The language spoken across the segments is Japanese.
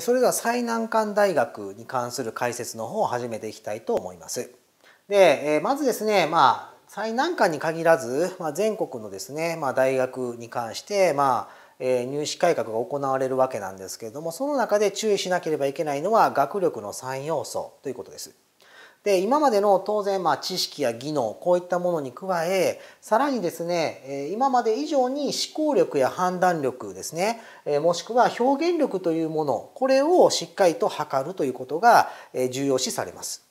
それでは最難関大学に関する解説の方を始めていきたいと思います。で、まずですね、まあ、最難関に限らず、まあ、全国のですね、まあ、大学に関して、まあ、入試改革が行われるわけなんですけれどもその中で注意しなければいけないのは学力の3要素ということです。で今までの当然まあ知識や技能こういったものに加えさらにですね今まで以上に思考力や判断力ですねもしくは表現力というものこれをしっかりと測るということが重要視されます。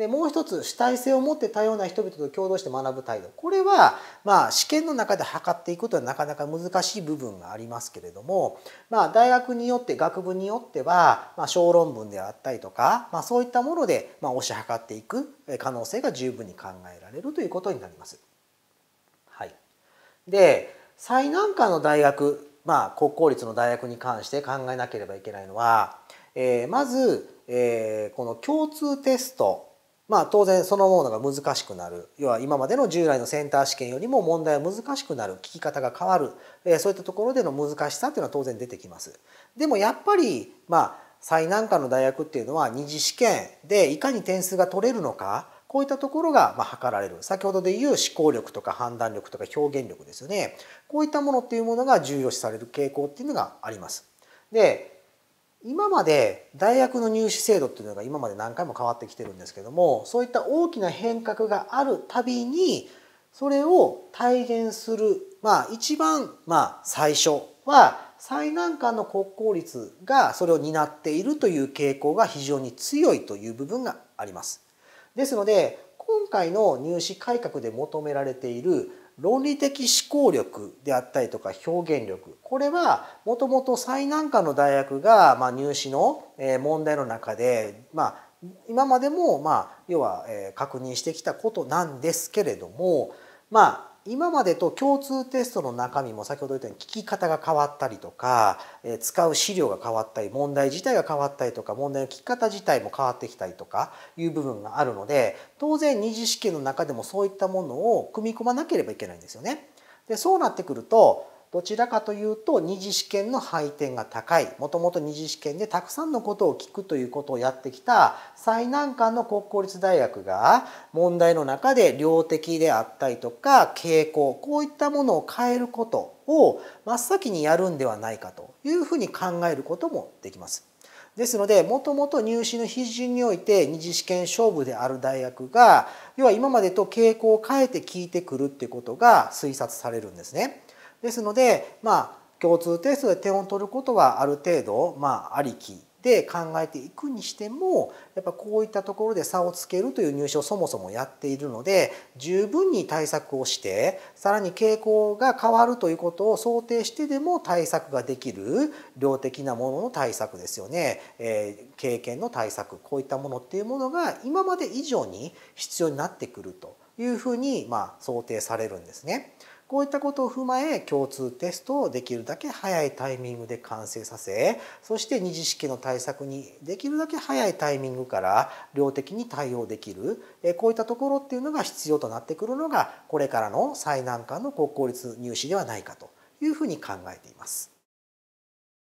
でもう一つ主体性を持って多様な人々と共同して学ぶ態度これはまあ試験の中で測っていくとはなかなか難しい部分がありますけれども、まあ、大学によって学部によっては、まあ、小論文であったりとか、まあ、そういったもので、まあ、推し量っていく可能性が十分に考えられるということになります。はい、で最難関の大学、まあ、国公立の大学に関して考えなければいけないのは、えー、まず、えー、この共通テストまあ、当然そのものが難しくなる要は今までの従来のセンター試験よりも問題は難しくなる聞き方が変わる、えそういったところでの難しさというのは当然出てきます。でもやっぱり、まあ、最難関の大学っていうのは二次試験でいかに点数が取れるのかこういったところがま測られる先ほどでいう思考力とか判断力とか表現力ですよねこういったものっていうものが重要視される傾向っていうのがあります。で今まで大学の入試制度っていうのが今まで何回も変わってきてるんですけどもそういった大きな変革があるたびにそれを体現するまあ一番まあ最初は最難関の国公立がそれを担っているという傾向が非常に強いという部分があります。ですので今回の入試改革で求められている論理的思考力であったりとか表現力これはもともと最難関の大学が、ま入試の問題の中で、ま今までも、まあ、要は確認してきたことなんですけれども、まあ、今までと共通テストの中身も先ほど言ったように聞き方が変わったりとか使う資料が変わったり問題自体が変わったりとか問題の聞き方自体も変わってきたりとかいう部分があるので当然二次試験の中でもそういったものを組み込まなければいけないんですよね。でそうなってくるとどちらかというと二次試験の配点が高いもともと二次試験でたくさんのことを聞くということをやってきた最難関の国公立大学が問題の中で量的であったりとか傾向こういったものを変えることを真っ先にやるんではないかというふうに考えることもできます。ですのでもともと入試の批准において二次試験勝負である大学が要は今までと傾向を変えて聞いてくるっていうことが推察されるんですね。ですので、まあ、共通テストで点を取ることはある程度、まあ、ありきで考えていくにしてもやっぱこういったところで差をつけるという入試をそもそもやっているので十分に対策をしてさらに傾向が変わるということを想定してでも対策ができる量的なものの対策ですよね、えー、経験の対策こういったものっていうものが今まで以上に必要になってくるというふうにまあ想定されるんですね。こういったことを踏まえ共通テストをできるだけ早いタイミングで完成させそして二次試験の対策にできるだけ早いタイミングから量的に対応できるこういったところっていうのが必要となってくるのがこれからの最難関の国公立入試ではないかというふうに考えています。